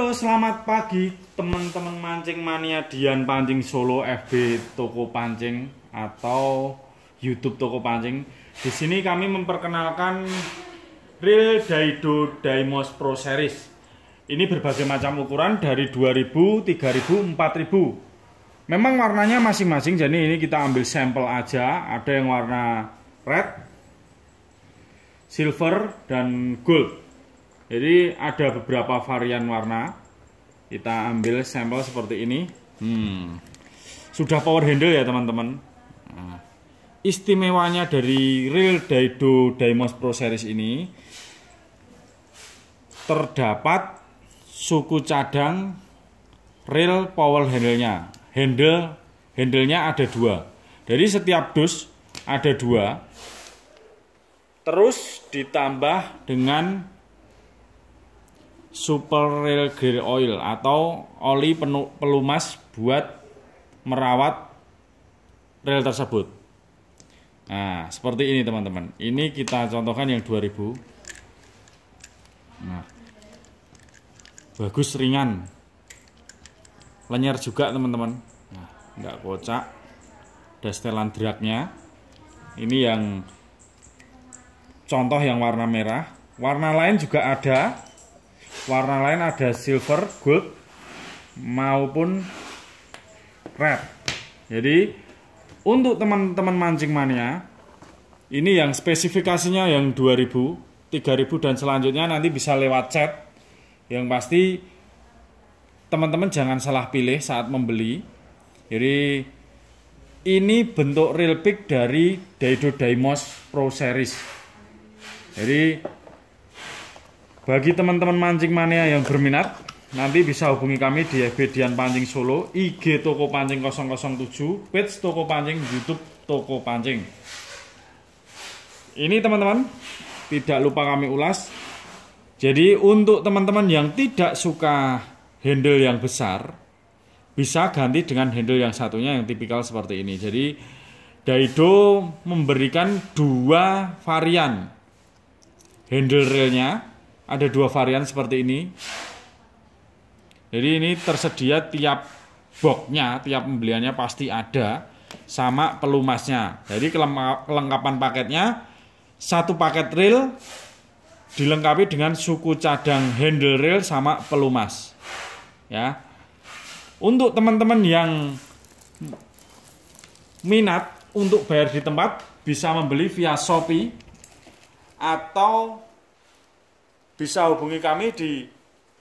Halo, selamat pagi teman-teman mancing mania Dian Pancing Solo FB Toko Pancing atau YouTube Toko Pancing. Di sini kami memperkenalkan reel Daido Daimos Pro Series. Ini berbagai macam ukuran dari 2000, 3000, 4000. Memang warnanya masing-masing jadi ini kita ambil sampel aja. Ada yang warna red, silver dan gold. Jadi ada beberapa varian warna. Kita ambil sampel seperti ini. Hmm. Sudah power handle ya teman-teman. Nah, istimewanya dari real Daido Daimos Pro Series ini terdapat suku cadang real power handle-nya. Handle handle-nya ada dua. Jadi setiap dus ada dua. Terus ditambah dengan super real gear oil atau oli penuh pelumas buat merawat rel tersebut. Nah, seperti ini teman-teman. Ini kita contohkan yang 2000. Nah. Bagus ringan. Lenyar juga teman-teman. Nah, enggak kocak. Ada setelan dragnya. Ini yang contoh yang warna merah. Warna lain juga ada, warna lain ada silver, gold maupun red. Jadi untuk teman-teman mancing mania ini yang spesifikasinya yang 2000, 3000 dan selanjutnya nanti bisa lewat chat. Yang pasti teman-teman jangan salah pilih saat membeli. Jadi ini bentuk real pick dari Daido Daimos Pro Series. Jadi bagi teman-teman mancing mania yang berminat, nanti bisa hubungi kami di FB Dian Pancing Solo, IG Toko Pancing 007, page Toko Pancing, YouTube Toko Pancing. Ini teman-teman, tidak lupa kami ulas. Jadi untuk teman-teman yang tidak suka handle yang besar, bisa ganti dengan handle yang satunya yang tipikal seperti ini. Jadi Daido memberikan dua varian handle reelnya ada dua varian seperti ini. Jadi ini tersedia tiap boxnya, tiap pembeliannya pasti ada sama pelumasnya. Jadi kelengkapan paketnya satu paket reel dilengkapi dengan suku cadang handle reel sama pelumas. Ya. Untuk teman-teman yang minat untuk bayar di tempat bisa membeli via Shopee atau bisa hubungi kami di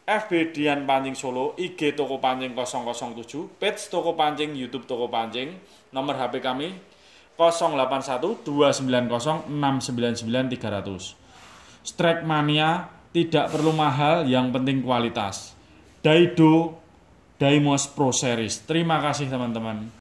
FB Dian Pancing Solo, IG Toko Pancing 007, page Toko Pancing, YouTube Toko Pancing, nomor HP kami 081 290 699 300. Strike Mania tidak perlu mahal, yang penting kualitas. Daido Daimos Pro Series. Terima kasih teman-teman.